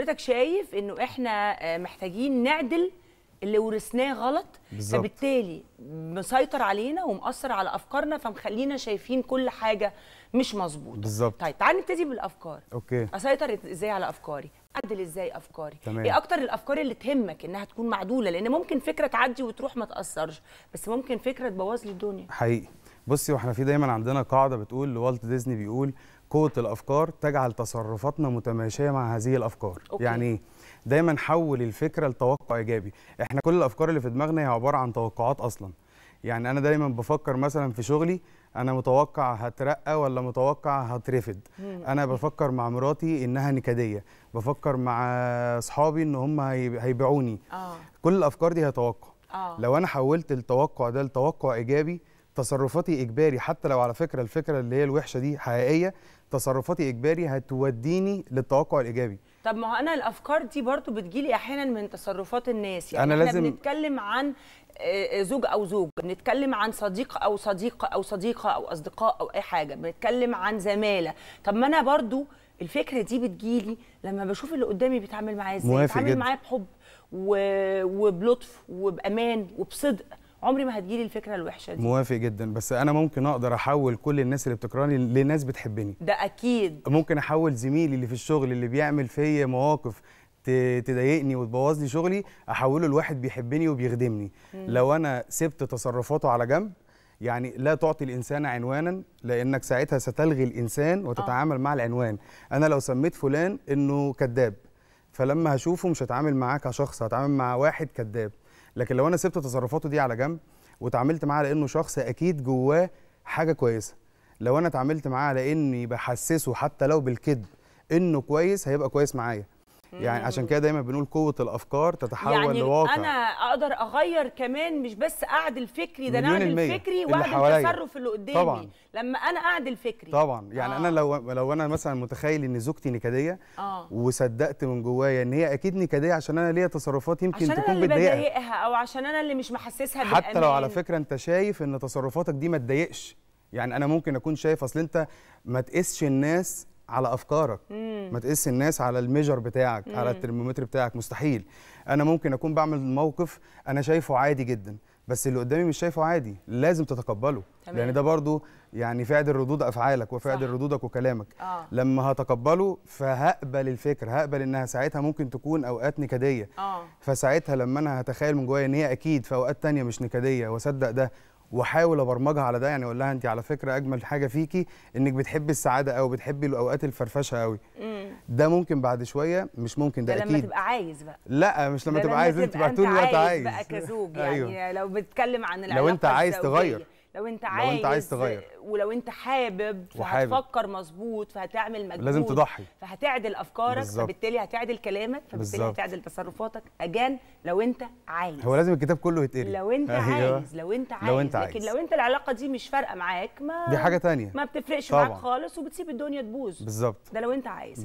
حضرتك شايف انه احنا آه، محتاجين نعدل اللي ورثناه غلط بالزبط. فبالتالي مسيطر علينا ومأثر على افكارنا فمخلينا شايفين كل حاجه مش مظبوطه بالظبط طيب تعال نبتدي بالافكار اوكي اسيطر ازاي على افكاري اعدل ازاي افكاري تمام. ايه اكتر الافكار اللي تهمك انها تكون معدوله لان ممكن فكره تعدي وتروح ما تاثرش بس ممكن فكره تبوظ لي الدنيا حقيقي بصي واحنا في دايما عندنا قاعده بتقول لوالت ديزني بيقول قوه الافكار تجعل تصرفاتنا متماشيه مع هذه الافكار أوكي. يعني ايه دايما حول الفكره لتوقع ايجابي احنا كل الافكار اللي في دماغنا هي عباره عن توقعات اصلا يعني انا دايما بفكر مثلا في شغلي انا متوقع هترقى ولا متوقع هترفد انا بفكر مع مراتي انها نكديه بفكر مع اصحابي ان هم هيبيعوني آه. كل الافكار دي هي توقع آه. لو انا حولت التوقع ده لتوقع ايجابي تصرفاتي اجباري حتى لو على فكره الفكره اللي هي الوحشه دي حقيقيه تصرفاتي اجباري هتوديني للتوقع الايجابي طب ما انا الافكار دي برضو بتجيلي احيانا من تصرفات الناس يعني أنا احنا لازم... بنتكلم عن آه، آه، زوج او زوج بنتكلم عن صديق او صديقه او صديقه او اصدقاء او اي حاجه بنتكلم عن زماله طب ما انا برضو الفكره دي بتجيلي لما بشوف اللي قدامي بيتعامل معايا ازاي بيتعامل معايا بحب و... وبلطف وبامان وبصدق عمري ما هتجيلي الفكره الوحشه دي موافق جدا بس انا ممكن اقدر احول كل الناس اللي بتكرهني لناس بتحبني ده اكيد ممكن احول زميلي اللي في الشغل اللي بيعمل فيا مواقف تضايقني وتبوظ لي شغلي احوله لواحد بيحبني وبيخدمني مم. لو انا سبت تصرفاته على جنب يعني لا تعطي الانسان عنوانا لانك ساعتها ستلغي الانسان وتتعامل آه. مع العنوان انا لو سميت فلان انه كذاب فلما هشوفه مش هتعامل معاه كشخص هتعامل مع واحد كذاب لكن لو انا سبت تصرفاته دي على جنب وتعاملت معاه لانه شخص اكيد جواه حاجه كويسه لو انا اتعاملت معاه لاني بحسسه حتى لو بالكذب انه كويس هيبقى كويس معايا يعني عشان كده دايما بنقول قوه الافكار تتحول يعني لواقع يعني انا اقدر اغير كمان مش بس اعدل فكري ده انا اعدل فكري واعدل تصرف اللي قدامي طبعا لما انا اعدل فكري طبعا يعني آه. انا لو لو انا مثلا متخيل ان زوجتي نكديه آه. وصدقت من جوايا ان هي اكيد نكديه عشان انا ليا تصرفات يمكن عشان تكون بتضايقها او عشان انا اللي مش محسسها بالأمان حتى لو على فكره انت شايف ان تصرفاتك دي ما تضايقش يعني انا ممكن اكون شايف اصل انت ما تقيسش الناس على افكارك مم. ما تقيس الناس على الميجر بتاعك مم. على الترمومتر بتاعك مستحيل انا ممكن اكون بعمل موقف انا شايفه عادي جدا بس اللي قدامي مش شايفه عادي لازم تتقبله تمام. لان ده برضو يعني فعل الردود افعالك وفعل ردودك وكلامك آه. لما هتقبله فهقبل الفكر هقبل انها ساعتها ممكن تكون اوقات نكديه آه. فساعتها لما انا هتخيل من جوايا ان هي اكيد في اوقات تانية مش نكديه واصدق ده واحاول ابرمجها على ده يعني اقول لها انت على فكره اجمل حاجه فيكي انك بتحبي السعاده قوي بتحبي الاوقات الفرفشه قوي ده ممكن بعد شويه مش ممكن ده, ده اكيد لما تبقى عايز بقى لا مش لما تبقى عايز انت بقى طول الوقت عايز بقى كزوج أيوه. يعني أيوه. لو بتتكلم عن العلاقه لو انت عايز تغير لو انت عايز لو انت عايز تغير ولو انت حابب فهتفكر مظبوط فهتعمل مجهود لازم تضحي فهتعدل افكارك بالزبط. فبالتالي هتعدل كلامك فبالتالي بالزبط. هتعدل تصرفاتك اجان لو انت عايز هو لازم الكتاب كله يتقري لو انت أيوة. عايز لو انت عايز لو انت عايز. لكن لو انت العلاقه دي مش فارقه معاك ما دي حاجه تانية ما بتفرقش معاك خالص وبتسيب الدنيا تبوظ بالظبط ده لو انت عايز